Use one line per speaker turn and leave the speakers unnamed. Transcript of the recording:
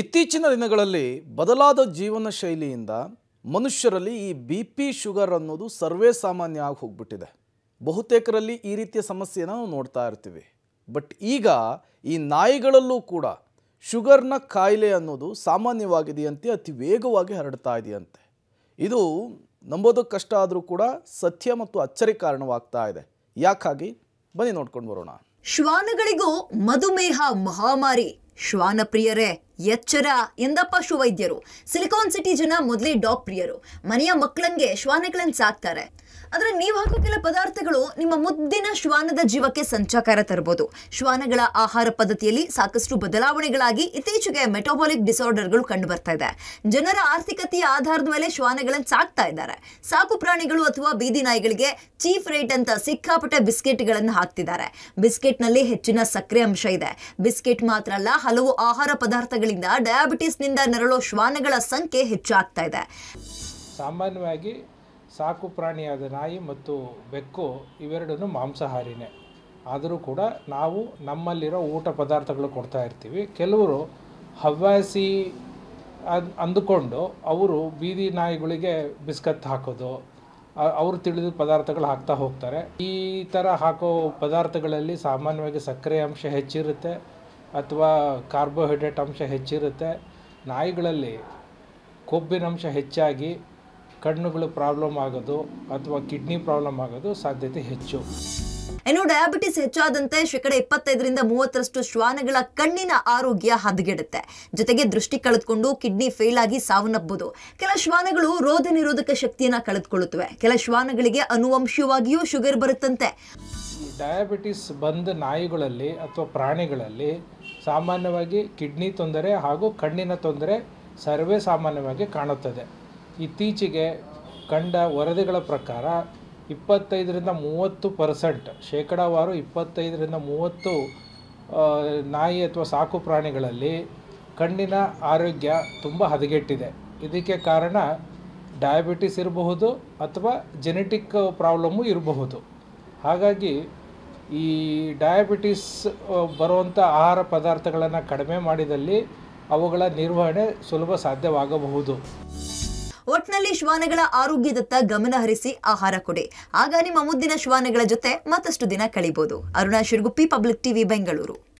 ಇತ್ತೀಚಿನ ದಿನಗಳಲ್ಲಿ ಬದಲಾದ ಜೀವನ ಶೈಲಿಯಿಂದ ಮನುಷ್ಯರಲ್ಲಿ ಈ ಬಿ ಪಿ ಶುಗರ್ ಅನ್ನೋದು ಸರ್ವೇ ಸಾಮಾನ್ಯ ಆಗಿ ಹೋಗ್ಬಿಟ್ಟಿದೆ ಬಹುತೇಕರಲ್ಲಿ ಈ ರೀತಿಯ ಸಮಸ್ಯೆಯನ್ನು ನಾವು ನೋಡ್ತಾ ಇರ್ತೀವಿ ಬಟ್ ಈಗ ಈ ನಾಯಿಗಳಲ್ಲೂ ಕೂಡ ಶುಗರ್ನ ಕಾಯಿಲೆ ಅನ್ನೋದು ಸಾಮಾನ್ಯವಾಗಿದೆಯಂತೆ ಅತಿ ವೇಗವಾಗಿ ಹರಡ್ತಾ ಇದೆಯಂತೆ ಇದು ನಂಬೋದಕ್ಕೆ ಕಷ್ಟ ಆದರೂ ಕೂಡ ಸತ್ಯ ಮತ್ತು ಅಚ್ಚರಿ ಕಾರಣವಾಗ್ತಾ ಇದೆ ಯಾಕಾಗಿ ಬನ್ನಿ ನೋಡ್ಕೊಂಡು ಬರೋಣ
ಶ್ವಾನಗಳಿಗೂ ಮಧುಮೇಹ ಮಹಾಮಾರಿ ಶ್ವಾನ ಪ್ರಿಯರೇ ಎಚ್ಚರ ಎಂದ ಪಶುವೈದ್ಯರು ಸಿಲಿಕಾನ್ ಸಿಟಿ ಜನ ಮೊದಲೇ ಡಾಕ್ ಪ್ರಿಯರು ಮನೆಯ ಮಕ್ಕಳಂಗೆ ಶ್ವಾನಗಳನ್ನು ಸಾಕ್ತಾರೆ ಆದರೆ ನೀವು ಹಾಕೋ ಕೆಲ ಪದಾರ್ಥಗಳು ನಿಮ್ಮ ಮುದ್ದಿನ ಶ್ವಾನದ ಜೀವಕ್ಕೆ ಸಂಚಕಾರ ತರಬಹುದು ಶ್ವಾನಗಳ ಆಹಾರ ಪದ್ಧತಿಯಲ್ಲಿ ಸಾಕಷ್ಟು ಬದಲಾವಣೆಗಳಾಗಿ ಇತ್ತೀಚೆಗೆ ಮೆಟಾಬಾಲಿಕ್ ಡಿಸಾರ್ಡರ್ಗಳು ಕಂಡು ಬರ್ತಾ ಇದೆ ಜನರ ಆರ್ಥಿಕತೆಯ ಆಧಾರದ ಮೇಲೆ ಶ್ವಾನಗಳನ್ನು ಸಾಕ್ತಾ ಇದ್ದಾರೆ ಸಾಕು ಪ್ರಾಣಿಗಳು ಅಥವಾ ಬೀದಿ ನಾಯಿಗಳಿಗೆ ಚೀಫ್ ರೇಟ್ ಅಂತ ಸಿಕ್ಕಾಪಟ್ಟೆ ಬಿಸ್ಕೆಟ್ಗಳನ್ನು ಹಾಕ್ತಿದ್ದಾರೆ ಬಿಸ್ಕೆಟ್ನಲ್ಲಿ ಹೆಚ್ಚಿನ ಸಕ್ಕರೆ ಅಂಶ ಇದೆ ಬಿಸ್ಕೆಟ್ ಮಾತ್ರ ಅಲ್ಲ ಹಲವು ಆಹಾರ ಪದಾರ್ಥಗಳಿಂದ ನಿಂದ ನರಳೋ ಶ್ವಾನಗಳ ಸಂಖ್ಯೆ ಹೆಚ್ಚಾಗ್ತಾ ಇದೆ
ಸಾಮಾನ್ಯವಾಗಿ ಸಾಕು ಪ್ರಾಣಿಯಾದ ನಾಯಿ ಮತ್ತು ಬೆಕ್ಕು ಇವೆರಡೂ ಮಾಂಸಾಹಾರಿನೇ ಆದರೂ ಕೂಡ ನಾವು ನಮ್ಮಲ್ಲಿರೋ ಊಟ ಪದಾರ್ಥಗಳು ಕೊಡ್ತಾ ಇರ್ತೀವಿ ಕೆಲವರು ಹವ್ಯಾಸಿ ಅಂದುಕೊಂಡು ಅವರು ಬೀದಿ ನಾಯಿಗಳಿಗೆ ಬಿಸ್ಕತ್ ಹಾಕೋದು ಅವರು ತಿಳಿದ ಪದಾರ್ಥಗಳು ಹಾಕ್ತಾ ಹೋಗ್ತಾರೆ ಈ ಥರ ಹಾಕೋ ಪದಾರ್ಥಗಳಲ್ಲಿ ಸಾಮಾನ್ಯವಾಗಿ ಸಕ್ಕರೆ ಅಂಶ ಹೆಚ್ಚಿರುತ್ತೆ ಅಥವಾ ಕಾರ್ಬೋಹೈಡ್ರೇಟ್ ಅಂಶ ಹೆಚ್ಚಿರುತ್ತೆ ನಾಯಿಗಳಲ್ಲಿ ಕೊಬ್ಬಿನಂಶ ಹೆಚ್ಚಾಗಿ ಕಣ್ಣುಗಳು ಪ್ರಾಬ್ಲಮ್ ಆಗೋದು ಅಥವಾ ಕಿಡ್ನಿ ಪ್ರಾಬ್ಲಮ್ ಆಗೋದು ಸಾಧ್ಯತೆ ಹೆಚ್ಚು
ಇನ್ನು ಡಯಾಬಿಟಿಸ್ ಹೆಚ್ಚಾದಂತೆ ಶೇಕಡ ಇಪ್ಪತ್ತೈದರಿಂದ ಮೂವತ್ತರಷ್ಟು ಶ್ವಾನಗಳ ಕಣ್ಣಿನ ಆರೋಗ್ಯ ಹದಗೆಡುತ್ತೆ ಜೊತೆಗೆ ದೃಷ್ಟಿ ಕಳೆದುಕೊಂಡು ಕಿಡ್ನಿ ಫೇಲ್ ಆಗಿ ಸಾವನ್ನಪ್ಪಬಹುದು ಕೆಲ ಶ್ವಾನಗಳು ರೋಗ ನಿರೋಧಕ ಶಕ್ತಿಯನ್ನು ಕಳೆದುಕೊಳ್ಳುತ್ತವೆ ಕೆಲ ಶ್ವಾನಗಳಿಗೆ ಅನುವಂಶೀಯವಾಗಿಯೂ ಶುಗರ್ ಬರುತ್ತಂತೆ
ಡಯಾಬಿಟಿಸ್ ಬಂದ ನಾಯಿಗಳಲ್ಲಿ ಅಥವಾ ಪ್ರಾಣಿಗಳಲ್ಲಿ ಸಾಮಾನ್ಯವಾಗಿ ಕಿಡ್ನಿ ತೊಂದರೆ ಹಾಗೂ ಕಣ್ಣಿನ ತೊಂದರೆ ಸರ್ವೇ ಸಾಮಾನ್ಯವಾಗಿ ಕಾಣುತ್ತದೆ ಇತ್ತೀಚೆಗೆ ಕಂಡ ವರದಿಗಳ ಪ್ರಕಾರ ಇಪ್ಪತ್ತೈದರಿಂದ ಮೂವತ್ತು ಪರ್ಸೆಂಟ್ ಶೇಕಡಾವಾರು ಇಪ್ಪತ್ತೈದರಿಂದ ಮೂವತ್ತು ನಾಯಿ ಅಥವಾ ಸಾಕು ಪ್ರಾಣಿಗಳಲ್ಲಿ ಕಣ್ಣಿನ ಆರೋಗ್ಯ ತುಂಬ ಹದಗೆಟ್ಟಿದೆ ಇದಕ್ಕೆ ಕಾರಣ ಡಯಾಬಿಟಿಸ್ ಇರಬಹುದು ಅಥವಾ ಜೆನೆಟಿಕ್ ಪ್ರಾಬ್ಲಮ್ಮು ಇರಬಹುದು ಹಾಗಾಗಿ ಈ ಡಯಾಬಿಟಿಸ್ ಬರುವಂಥ ಆಹಾರ ಪದಾರ್ಥಗಳನ್ನು ಕಡಿಮೆ ಮಾಡಿದಲ್ಲಿ ಅವುಗಳ ನಿರ್ವಹಣೆ ಸುಲಭ ಸಾಧ್ಯವಾಗಬಹುದು
ಒಟ್ನಲ್ಲಿ ಶ್ವಾನಗಳ ಆರೋಗ್ಯದತ್ತ ಗಮನ ಹರಿಸಿ ಆಹಾರ ಕೊಡಿ ಆಗ ನಿಮ್ಮ ಮುದ್ದಿನ ಶ್ವಾನಗಳ ಜೊತೆ ಮತ್ತಷ್ಟು ದಿನ ಕಳಿಬಹುದು ಅರುಣಾ ಶಿರ್ಗುಪ್ಪಿ ಪಬ್ಲಿಕ್ ಟಿವಿ ಬೆಂಗಳೂರು